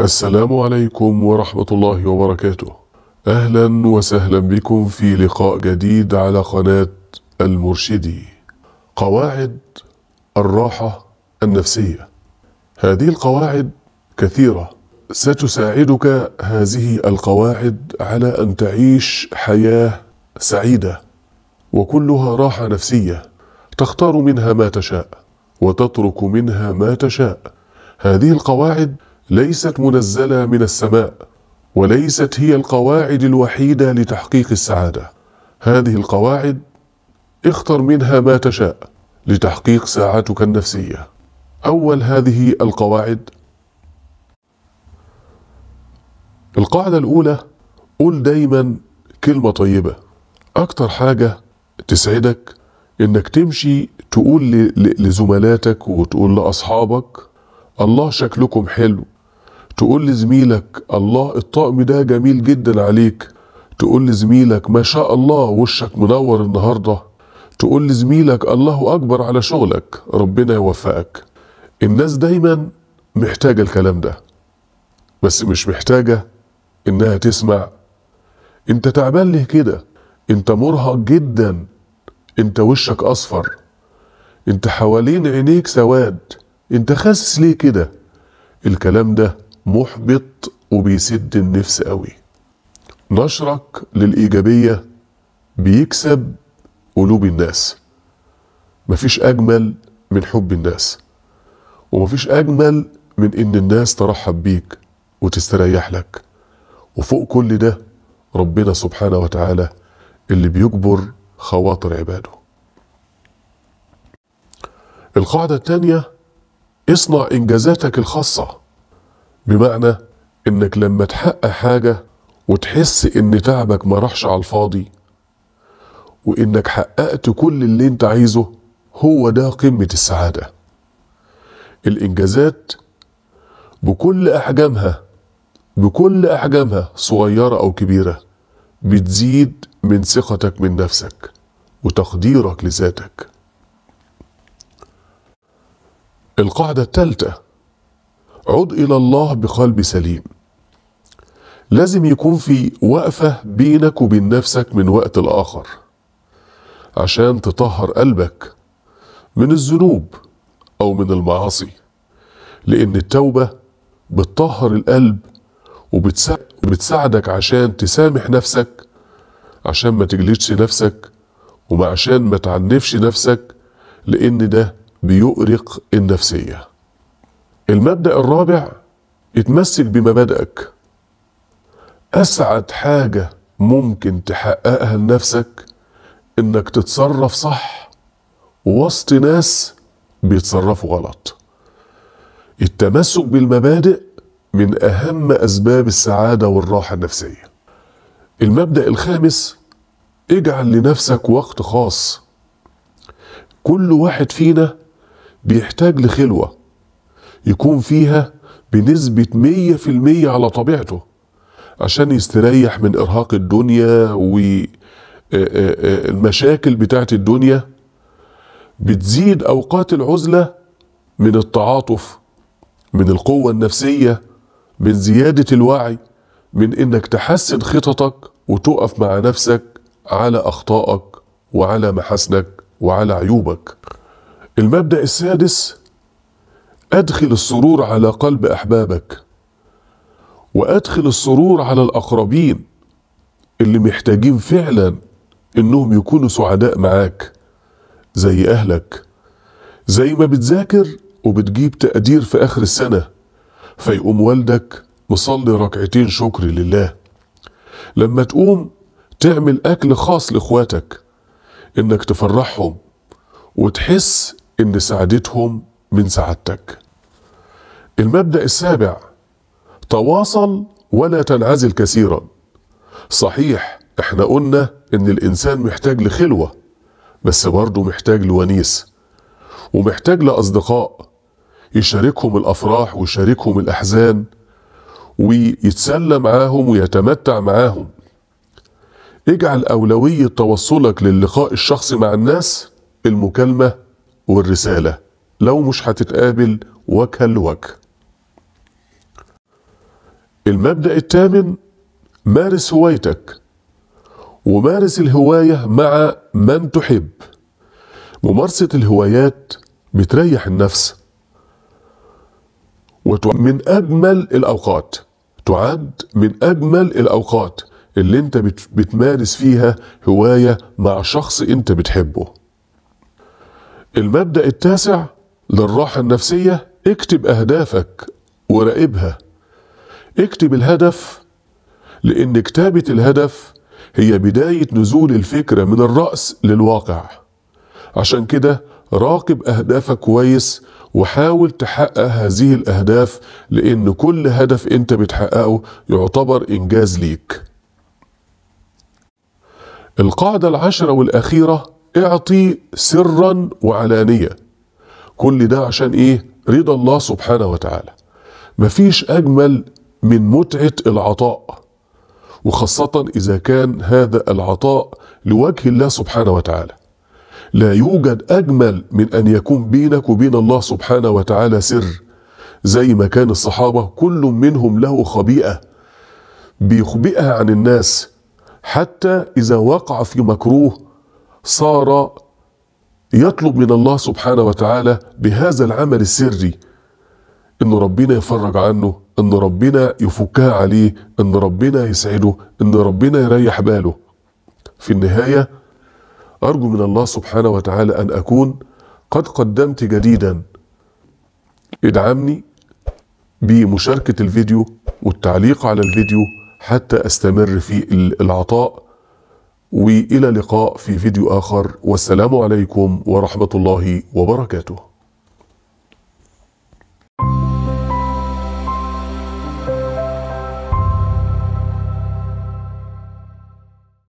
السلام عليكم ورحمة الله وبركاته أهلا وسهلا بكم في لقاء جديد على قناة المرشدي قواعد الراحة النفسية هذه القواعد كثيرة ستساعدك هذه القواعد على أن تعيش حياة سعيدة وكلها راحة نفسية تختار منها ما تشاء وتترك منها ما تشاء هذه القواعد ليست منزله من السماء وليست هي القواعد الوحيده لتحقيق السعاده هذه القواعد اختر منها ما تشاء لتحقيق ساعتك النفسيه اول هذه القواعد القاعده الاولى قل دايما كلمه طيبه اكتر حاجه تسعدك انك تمشي تقول لزملاتك وتقول لاصحابك الله شكلكم حلو تقول لزميلك الله الطقم ده جميل جدا عليك تقول لزميلك ما شاء الله وشك منور النهارده تقول لزميلك الله اكبر على شغلك ربنا يوفقك الناس دايما محتاجه الكلام ده بس مش محتاجه انها تسمع انت تعبان ليه كده انت مرهق جدا انت وشك اصفر انت حوالين عينيك سواد انت خاسس ليه كده الكلام ده محبط وبيسد النفس قوي نشرك للإيجابية بيكسب قلوب الناس مفيش أجمل من حب الناس ومفيش أجمل من إن الناس ترحب بيك وتستريح لك وفوق كل ده ربنا سبحانه وتعالى اللي بيجبر خواطر عباده القاعدة الثانية اصنع إنجازاتك الخاصة بمعنى انك لما تحقق حاجة وتحس ان تعبك ما راحش على الفاضي وانك حققت كل اللي انت عايزه هو ده قمة السعادة الانجازات بكل احجامها بكل احجامها صغيرة او كبيرة بتزيد من ثقتك من نفسك وتقديرك لذاتك القاعدة الثالثة عد إلى الله بقلب سليم لازم يكون في وقفة بينك وبين نفسك من وقت لآخر عشان تطهر قلبك من الذنوب أو من المعاصي لأن التوبة بتطهر القلب وبتساعدك عشان تسامح نفسك عشان ما تجلدش نفسك وعشان ما تعنفش نفسك لأن ده بيؤرق النفسيه المبدأ الرابع اتمسك بمبادئك أسعد حاجة ممكن تحققها لنفسك إنك تتصرف صح وسط ناس بيتصرفوا غلط التمسك بالمبادئ من أهم أسباب السعادة والراحة النفسية المبدأ الخامس اجعل لنفسك وقت خاص كل واحد فينا بيحتاج لخلوه يكون فيها بنسبة 100% على طبيعته عشان يستريح من إرهاق الدنيا والمشاكل آه، آه، آه، بتاعت الدنيا بتزيد أوقات العزلة من التعاطف من القوة النفسية من زيادة الوعي من إنك تحسن خططك وتقف مع نفسك على أخطائك وعلى محاسنك وعلى عيوبك المبدأ السادس أدخل السرور على قلب أحبابك وأدخل السرور على الأقربين اللي محتاجين فعلا إنهم يكونوا سعداء معاك زي أهلك زي ما بتذاكر وبتجيب تقدير في آخر السنة فيقوم والدك مصلي ركعتين شكر لله لما تقوم تعمل أكل خاص لإخواتك إنك تفرحهم وتحس إن سعادتهم من سعادتك المبدأ السابع تواصل ولا تنعزل كثيرا صحيح احنا قلنا ان الانسان محتاج لخلوة بس برضه محتاج لونيس ومحتاج لأصدقاء يشاركهم الأفراح ويشاركهم الأحزان ويتسلى معاهم ويتمتع معاهم اجعل أولوية توصلك للقاء الشخصي مع الناس المكالمة والرسالة لو مش هتتقابل وجها لوجه المبدأ الثامن مارس هوايتك ومارس الهواية مع من تحب ممارسة الهوايات بتريح النفس ومن أجمل الأوقات تعد من أجمل الأوقات اللي أنت بتمارس فيها هواية مع شخص أنت بتحبه المبدأ التاسع للراحة النفسية اكتب أهدافك وراقبها اكتب الهدف لأن كتابة الهدف هي بداية نزول الفكرة من الرأس للواقع عشان كده راقب أهدافك كويس وحاول تحقق هذه الأهداف لأن كل هدف أنت بتحققه يعتبر إنجاز ليك القاعدة العشرة والأخيرة اعطي سرا وعلانية كل ده عشان إيه؟ رضا الله سبحانه وتعالى مفيش أجمل من متعة العطاء وخاصة إذا كان هذا العطاء لوجه الله سبحانه وتعالى لا يوجد أجمل من أن يكون بينك وبين الله سبحانه وتعالى سر زي ما كان الصحابة كل منهم له خبيئة بيخبئها عن الناس حتى إذا وقع في مكروه صار يطلب من الله سبحانه وتعالى بهذا العمل السري ان ربنا يفرج عنه ان ربنا يفكها عليه ان ربنا يسعده ان ربنا يريح باله في النهاية أرجو من الله سبحانه وتعالى أن أكون قد قدمت جديدا ادعمني بمشاركة الفيديو والتعليق على الفيديو حتى أستمر في العطاء وإلى لقاء في فيديو آخر والسلام عليكم ورحمة الله وبركاته